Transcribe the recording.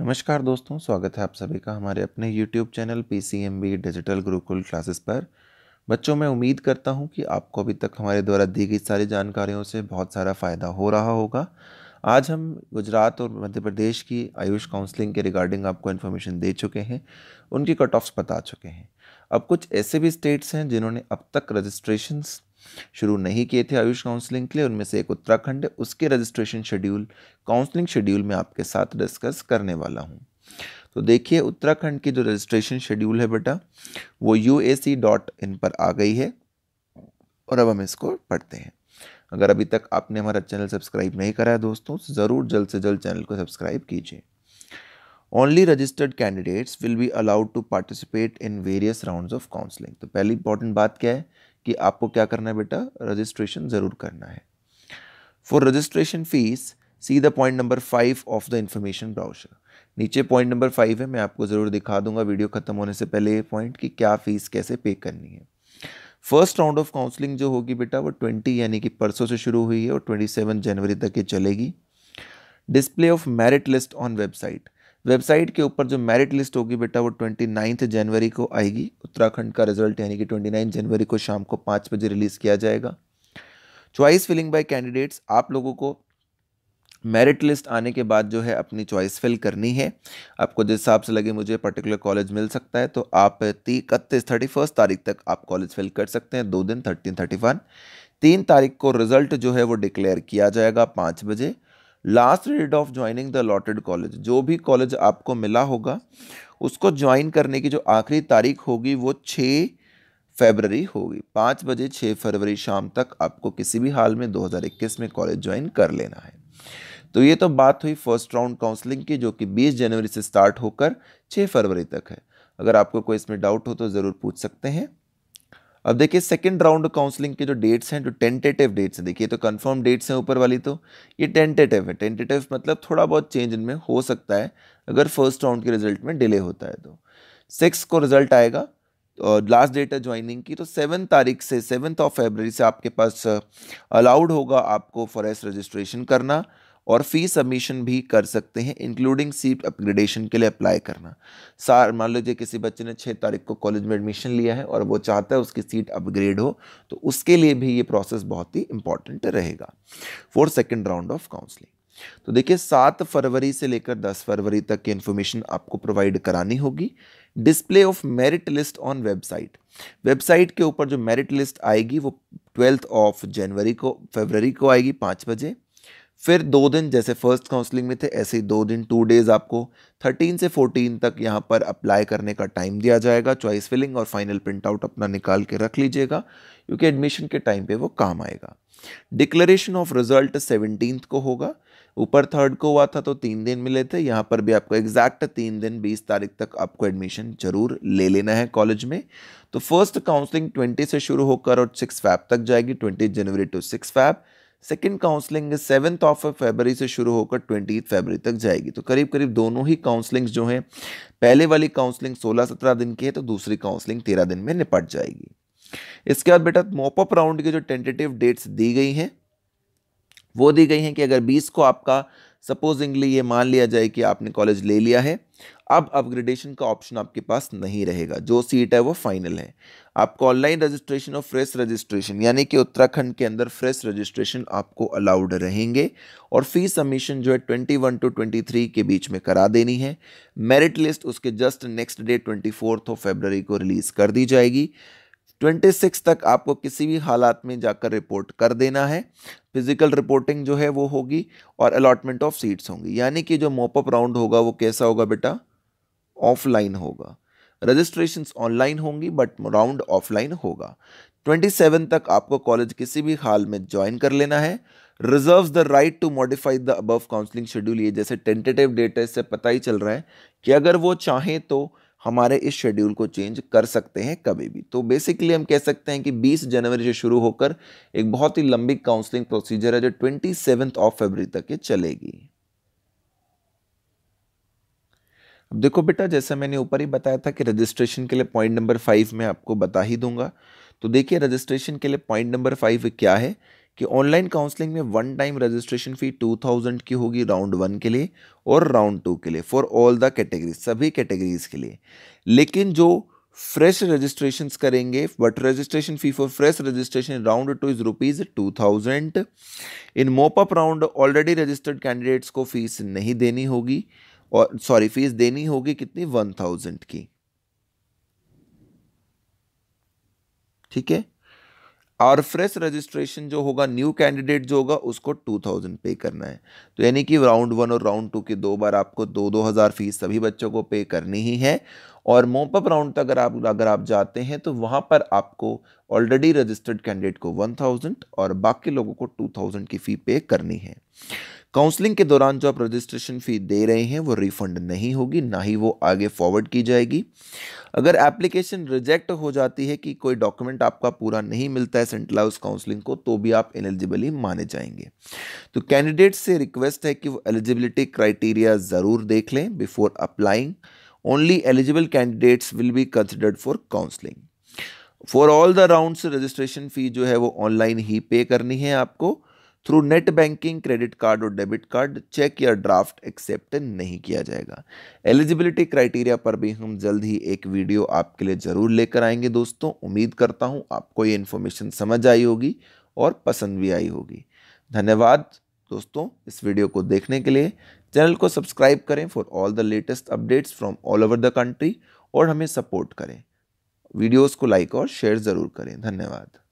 नमस्कार दोस्तों स्वागत है आप सभी का हमारे अपने YouTube channel P C M B digital Gurukul classes पर बच्चों मैं उम्मीद करता हूं कि आपको अभी तक हमारे द्वारा दी गई सारी जानकारियों से बहुत सारा फ़ायदा हो रहा होगा आज हम गुजरात और मध्य प्रदेश की आयुष काउंसलिंग के रिगार्डिंग आपको इन्फॉर्मेशन दे चुके हैं उनकी कट ऑफ्स बता चुके हैं अब कुछ ऐसे भी स्टेट्स हैं जिन्होंने अब तक रजिस्ट्रेशन शुरू नहीं किए थे आयुष काउंसलिंग के लिए उनमें से एक उत्तराखंड है उसके रजिस्ट्रेशन शेड्यूल काउंसलिंग शेड्यूल में आपके साथ डिस्कस करने वाला हूँ तो देखिए उत्तराखंड की जो रजिस्ट्रेशन शेड्यूल है बेटा वो यू डॉट इन पर आ गई है और अब हम इसको पढ़ते हैं अगर अभी तक आपने हमारा चैनल सब्सक्राइब नहीं करा है दोस्तों ज़रूर जल्द से जल्द चैनल को सब्सक्राइब कीजिए only registered candidates will be allowed to participate in various round of counselling तो पहली इंपॉर्टेंट बात क्या है कि आपको क्या करना है बेटा रजिस्ट्रेशन ज़रूर करना है for registration fees see the point number five of the information brochure नीचे पॉइंट नंबर फाइव है मैं आपको ज़रूर दिखा दूंगा वीडियो ख़त्म होने से पहले ये पॉइंट कि क्या फ़ीस कैसे पे करनी है फर्स्ट राउंड ऑफ काउंसलिंग जो होगी बेटा वो ट्वेंटी यानी कि परसों से शुरू हुई है और ट्वेंटी सेवन जनवरी तक ये चलेगी display of merit list on website website के ऊपर जो मेरिट लिस्ट होगी बेटा वो ट्वेंटी नाइन्थ जनवरी को आएगी उत्तराखंड का रिजल्ट यानी कि ट्वेंटी नाइन्थ जनवरी को शाम को पाँच बजे रिलीज़ किया जाएगा चॉइस फिलिंग बाय कैंडिडेट्स आप लोगों को मेरिट लिस्ट आने के बाद जो है अपनी चॉइस फिल करनी है आपको जिस हिसाब से लगे मुझे पर्टिकुलर कॉलेज मिल सकता है तो आप इकतीस थर्टी फर्स्ट तारीख तक आप कॉलेज फिल कर सकते हैं दो दिन थर्टीन थर्टी वन तीन तारीख को रिजल्ट जो है वो डिक्लेयर किया जाएगा पाँच बजे last date of joining the allotted college जो भी कॉलेज आपको मिला होगा उसको ज्वाइन करने की जो आखिरी तारीख होगी वो छः फरवरी होगी पाँच बजे छः फरवरी शाम तक आपको किसी भी हाल में 2021 में कॉलेज ज्वाइन कर लेना है तो ये तो बात हुई फर्स्ट राउंड काउंसलिंग की जो कि 20 जनवरी से स्टार्ट होकर 6 फरवरी तक है अगर आपको कोई इसमें डाउट हो तो ज़रूर पूछ सकते हैं अब देखिए सेकंड राउंड काउंसलिंग के जो डेट्स हैं जो टेंटेटिव डेट्स हैं देखिए तो कंफर्म डेट्स हैं ऊपर वाली तो ये टेंटेटिव है टेंटेटिव मतलब थोड़ा बहुत चेंज इनमें हो सकता है अगर फर्स्ट राउंड के रिजल्ट में डिले होता है तो सिक्स को रिजल्ट आएगा और लास्ट डेट है ज्वाइनिंग की तो सेवन तारीख से सेवन्थ ऑफ फेबररी से आपके पास अलाउड होगा आपको फॉरेस्ट रजिस्ट्रेशन करना और फी सबमिशन भी कर सकते हैं इंक्लूडिंग सीट अपग्रेडेशन के लिए अप्लाई करना सार मान लीजिए किसी बच्चे ने छः तारीख को कॉलेज में एडमिशन लिया है और वो चाहता है उसकी सीट अपग्रेड हो तो उसके लिए भी ये प्रोसेस बहुत ही इंपॉर्टेंट रहेगा for second round of counselling तो देखिए सात फरवरी से लेकर दस फरवरी तक की इन्फॉर्मेशन आपको प्रोवाइड करानी होगी display of merit list on website website के ऊपर जो मेरिट लिस्ट आएगी वो ट्वेल्थ ऑफ जनवरी को फरवरी को आएगी पाँच बजे फिर दो दिन जैसे फर्स्ट काउंसलिंग में थे ऐसे ही दो दिन टू डेज आपको थर्टीन से फोर्टीन तक यहाँ पर अप्लाई करने का टाइम दिया जाएगा चॉइस फिलिंग और फाइनल प्रिंट आउट अपना निकाल के रख लीजिएगा क्योंकि एडमिशन के टाइम पे वो काम आएगा डिक्लेरेशन ऑफ रिजल्ट सेवनटीन को होगा ऊपर थर्ड को हुआ था तो तीन दिन मिले थे यहाँ पर भी आपको एग्जैक्ट तीन दिन बीस तारीख तक आपको एडमिशन जरूर ले लेना है कॉलेज में तो फर्स्ट काउंसलिंग ट्वेंटी से शुरू होकर और सिक्स फैब तक जाएगी twenty January to six Feb second counselling seventh of February से शुरू होकर ट्वेंटी फेबरी तक जाएगी तो करीब करीब दोनों ही काउंसलिंग्स जो हैं पहले वाली काउंसलिंग सोलह सत्रह दिन की है तो दूसरी काउंसलिंग तेरह दिन में निपट जाएगी इसके बाद बेटा मोपअप राउंड की जो टेंटेटिव डेट्स दी गई हैं वो दी गई हैं कि अगर बीस को आपका सपोजिंगली ये मान लिया जाए कि आपने कॉलेज ले लिया है अब अपग्रेडेशन का ऑप्शन आपके पास नहीं रहेगा जो सीट है वो फाइनल है आपको ऑनलाइन रजिस्ट्रेशन और फ्रेश रजिस्ट्रेशन यानी कि उत्तराखंड के अंदर फ्रेश रजिस्ट्रेशन आपको अलाउड रहेंगे और फीस सबमिशन जो है 21 टू 23 के बीच में करा देनी है मेरिट लिस्ट उसके just next day twenty fourth of February को रिलीज़ कर दी जाएगी 26 तक आपको किसी भी हालात में जाकर रिपोर्ट कर देना है फिजिकल रिपोर्टिंग जो है वो होगी और अलॉटमेंट ऑफ सीट्स होंगी यानी कि जो मोपअप राउंड होगा वो कैसा होगा बेटा ऑफलाइन होगा रजिस्ट्रेशन ऑनलाइन होंगी बट राउंड ऑफलाइन होगा 27 तक आपको कॉलेज किसी भी हाल में ज्वाइन कर लेना है reserve the right to modify the above counselling schedule ये जैसे टेंटेटिव डेट है इससे पता ही चल रहा है कि अगर वो चाहें तो हमारे इस शेड्यूल को चेंज कर सकते हैं कभी भी तो बेसिकली हम कह सकते हैं कि 20 जनवरी से शुरू होकर एक बहुत ही लंबी काउंसलिंग प्रोसीजर है जो ट्वेंटी सेवन ऑफ फेबरी तक ये चलेगी अब देखो बेटा जैसे मैंने ऊपर ही बताया था कि रजिस्ट्रेशन के लिए पॉइंट नंबर फाइव में आपको बता ही दूंगा तो देखिए रजिस्ट्रेशन के लिए पॉइंट नंबर फाइव क्या है कि ऑनलाइन काउंसलिंग में one time registration fee two thousand की होगी राउंड वन के लिए और राउंड टू के लिए फॉर ऑल द कैटेगरीज सभी कैटेगरीज के लिए लेकिन जो फ्रेश रजिस्ट्रेशन करेंगे but registration fee for fresh registration round two is rupees two thousand in mop up round already registered candidates को फीस नहीं देनी होगी और सॉरी फीस देनी होगी कितनी वन थाउजेंड की ठीक है और फ्रेश रजिस्ट्रेशन जो होगा न्यू कैंडिडेट जो होगा उसको टू थाउजेंड पे करना है तो यानी कि राउंड वन और राउंड टू की दो बार आपको दो दो हज़ार फीस सभी बच्चों को पे करनी ही है और मोपअप राउंड तक अगर आप अगर आप जाते हैं तो वहाँ पर आपको ऑलरेडी रजिस्टर्ड कैंडिडेट को वन थाउजेंड और बाकी लोगों को टू थाउजेंड की फ़ी पे करनी है काउंसलिंग के दौरान जो आप रजिस्ट्रेशन फ़ी दे रहे हैं वो रिफंड नहीं होगी ना ही वो आगे फॉरवर्ड की जाएगी अगर एप्लीकेशन रिजेक्ट हो जाती है कि कोई डॉक्यूमेंट आपका पूरा नहीं मिलता है सेंट्रल हाउस काउंसलिंग को तो भी आप एलिजिबली माने जाएंगे तो कैंडिडेट से रिक्वेस्ट है कि वो एलिजिबिलिटी क्राइटेरिया ज़रूर देख लें before applying only eligible candidates will be considered for counselling for all the round registration fee जो है वो ऑनलाइन ही पे करनी है आपको through net banking credit card और डेबिट कार्ड चेक या ड्राफ्ट एक्सेप्ट नहीं किया जाएगा एलिजिबिलिटी क्राइटेरिया पर भी हम जल्द ही एक वीडियो आपके लिए ज़रूर लेकर आएंगे दोस्तों उम्मीद करता हूँ आपको ये इन्फॉर्मेशन समझ आई होगी और पसंद भी आई होगी धन्यवाद दोस्तों इस वीडियो को देखने के लिए चैनल को सब्सक्राइब करें for all the latest updates from all over the country और हमें सपोर्ट करें वीडियोस को लाइक और शेयर ज़रूर करें धन्यवाद